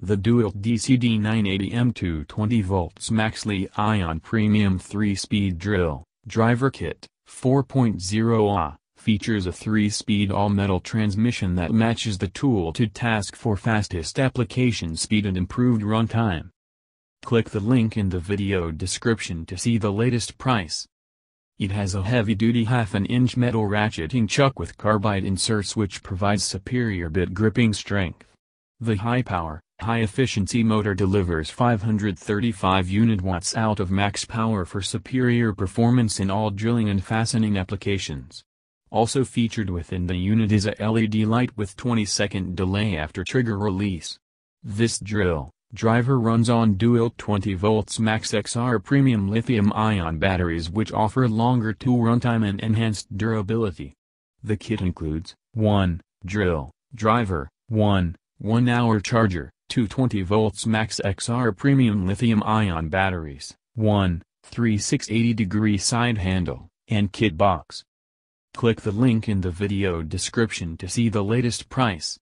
The dual DCD980M2 20V Maxley Ion Premium 3-speed drill, driver kit, 4.0 a features a 3-speed all-metal transmission that matches the tool to task for fastest application speed and improved runtime. Click the link in the video description to see the latest price. It has a heavy-duty half-an-inch metal ratcheting chuck with carbide inserts which provides superior bit gripping strength. The high power, High-efficiency motor delivers 535 unit-watts out of max power for superior performance in all drilling and fastening applications. Also featured within the unit is a LED light with 20-second delay after trigger release. This drill, driver runs on dual 20 volts max XR premium lithium-ion batteries which offer longer tool runtime and enhanced durability. The kit includes 1. Drill, driver, 1, 1-hour charger, 220 volts max XR premium lithium-ion batteries, 1, 3680 degree side handle, and kit box. Click the link in the video description to see the latest price.